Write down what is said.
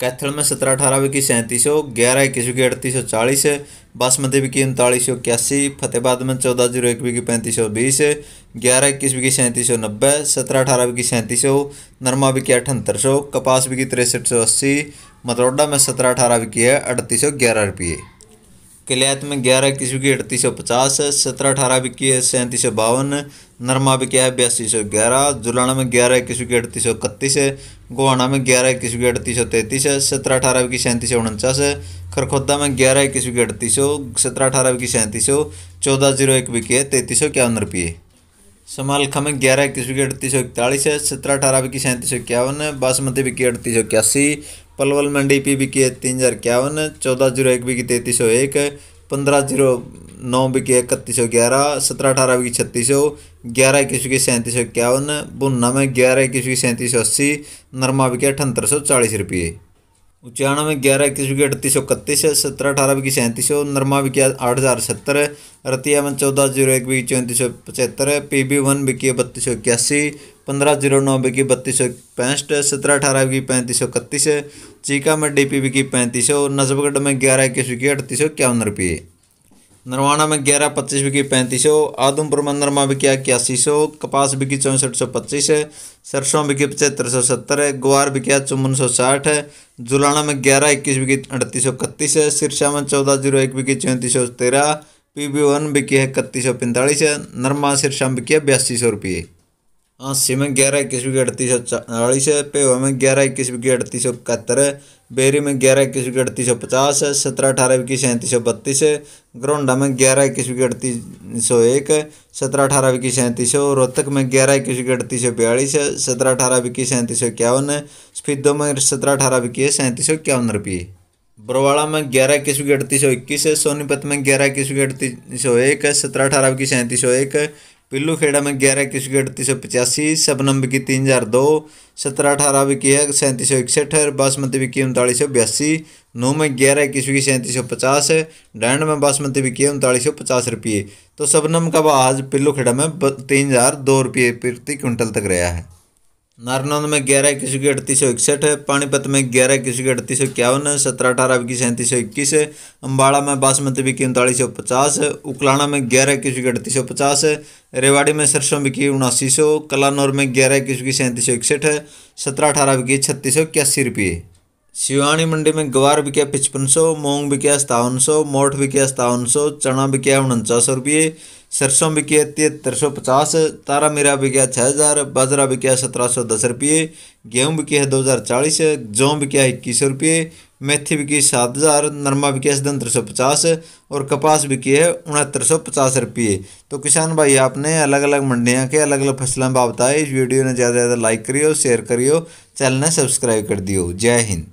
कैथल में सत्रह अठारह विकी सैंतीस सौ ग्यारह इक्कीस विकी अड़तीस सौ चालीस बासमती विकी उनतालीस सौ इक्यासी फतेहबाद में चौदह जीरो एक विकी पैंतीस सौ बीस ग्यारह इक्कीस विकी सैंतीस सौ नब्बे सत्रह अठारह विकी सैंतीस सौ नरमा विकी अठहत्तर सौ कपास विकी तिरसठ सौ अस्सी मतरोडा में सत्रह अठारह विकी है अड़तीस सौ ग्यारह रुपये किलायत में ग्यारह इक्कीस की अड़तीस सौ पचास सत्रह अठारह बिकी है सैंतीस सौ बावन नरमा बिकी है बयासी सौ ग्यारह जुलाना में ग्यारह इक्कीस विकेट अड़तीस सौ इकतीस है गोहाना में ग्यारह इक्कीस विकेट अड़तीस सौ तैंतीस है सत्रह अठारह बिकी सैंतीस सौ उनचास है खरखोदा में ग्यारह इक्कीस विकेट अड़तीस सौ सत्रह अठारह बिकी सैंतीस सौ चौदह जीरो एक बिकी है तैंतीस सौ इक्यावन रुपये समालखा में ग्यारह इक्कीस विकेट अड़तीस सौ इकतालीस है सत्रह अठारह बिकी सैंतीस सौ इक्यावन बासमती बिकी अड़तीस सौ इक्यासी पलवल में पी बिकी है तीन हज़ार इक्यावन चौदह जीरो एक बिकी तैंतीस सौ एक पंद्रह जीरो नौ बिकी इकतीस सौ ग्यारह सत्रह अठारह बिकी छत्तीस सौ ग्यारह इक्कीस बिकी सैंतीस सौ इक्यावन बुन्ना में ग्यारह इक्कीस बिकी सैंतीस सौ अस्सी नरमा बिकी अठहत्तर सौ चालीस रुपये उचानवे ग्यारह इक्कीस विकेट अड़तीस सौ इकतीस सत्रह अठारह विकी सैंतीस सौ नरमा विकी आठ हज़ार सत्तर रतिया में चौदह जीरो एक विकी चौंतीस सौ पचहत्तर पी बी वन बिकी बत्तीस सौ इक्यासी पंद्रह जीरो नौ बिकी बत्तीस सौ पैंसठ सत्रह अठारह विकी पैंतीस सौ इकतीस चीका में डी पी विकी पैंतीस सौ नजबगढ़ में ग्यारह इक्कीस विकी अड़तीस सौ इक्यावन रुपये नरवाना में ग्यारह पच्चीस बिकी पैंतीस सौ आदमपुर में नरमा बिकी इक्यासी सौ कपास बिकी चौंसठ सौ पच्चीस है सरसों बिकी पचहत्तर सौ सत्तर है ग्वार बिकिया चौवन सौ साठ है जुलाना में ग्यारह इक्कीस बिकी अड़तीस सौ इकतीस है सिरसा में चौदह जीरो एक बिकी चौंतीस सौ तेरह पी बी वन बिकी है इकतीस सौ पैंतालीस है नरमा सिरसा में बिकी है बयासी सौ रुपये हाँसी में ग्यारह इक्कीस बिकी अड़तीस सौ चालीस है पेवा में ग्यारह इक्कीस बिकी अड़तीस सौ इकहत्तर है बेरी में ग्यारह इक्कीस विकेट अड़तीस सौ पचास है सत्रह अठारह इक्कीस सैंतीस सौ बत्तीस है ग्रोंडा में ग्यारह इक्कीस विकेट अड़तीस सौ एक है सत्रह अठारह इक्कीस सैंतीस सौ रोहतक में ग्यारह इक्कीस विकेट अड़तीस सौ बयालीस है सत्रह अठारह इक्कीस सैंतीस सौ इक्यावन है स्फीदों में सत्रह अठारह है सैंतीस सौ इक्यावन रुपये बरवाड़ा में ग्यारह इक्कीस विकेट अड़तीस सौ इक्कीस है सोनीपत में ग्यारह इक्कीस विकेट अड़तीस सौ एक है सत्रह अठारह इक्कीस सैंतीस सौ एक है पिल्लू खेड़ा में ग्यारह इक्कीस की अड़तीस सौ पचासी सबनम बिकी तीन हज़ार दो सत्रह अठारह बिकी है सैंतीस सौ इकसठ बासमती बिकी उनतालीस सौ बयासी नौ में ग्यारह इक्कीस बिकी सैंतीस सौ पचास है में बासमती बिकी है उनतालीस सौ पचास रुपये तो सबनम का आज पिल्लू खेड़ा में तीन हज़ार दो रुपये प्रति क्विंटल तक रहा है नारनौंद में ग्यारह इक्कीस की अड़तीस सौ इकसठ है पानीपत में ग्यारह इक्कीस की अड़तीस सौ इक्यावन है सत्रह अठारह इक्कीस सैंतीस सौ इक्कीस है अम्बाड़ा में बासमती बिकी उनतालीस सौ पचास है उकलाना में ग्यारह इक्कीस की अड़तीस सौ पचास है रेवाड़ी में सरसों बिकी उनासी सौ कलानौर में ग्यारह इक्कीस की सैंतीस सौ इकसठ है सत्रह अठारह बिकी छत्तीस सौ इक्यासी रुपये शिवानी मंडी में गवार बिकया पचपन सौ मूंग बिकया सतावन सौ मोठ बिकया सतावन सौ चना बिकया उनचास सौ रुपये सरसों बिकिया तिहत्तर सौ पचास तारा मीरा बिकया छः हज़ार बाजरा बिकया सत्रह सौ दस रुपये गेहूँ बिकिया है दो हज़ार चालीस जौ बिकया इक्कीस सौ रुपये मेथी बिकी सात हज़ार नरमा बिकी सतहत्तर सौ पचास और कपास बिकी है उनहत्तर सौ पचास रुपये तो किसान भाई आपने अलग अलग मंडियाँ के अलग अलग फसलें बताए इस वीडियो ने ज़्यादा से ज़्यादा लाइक करियो शेयर करियो चैनल ने सब्सक्राइब कर दियो जय हिंद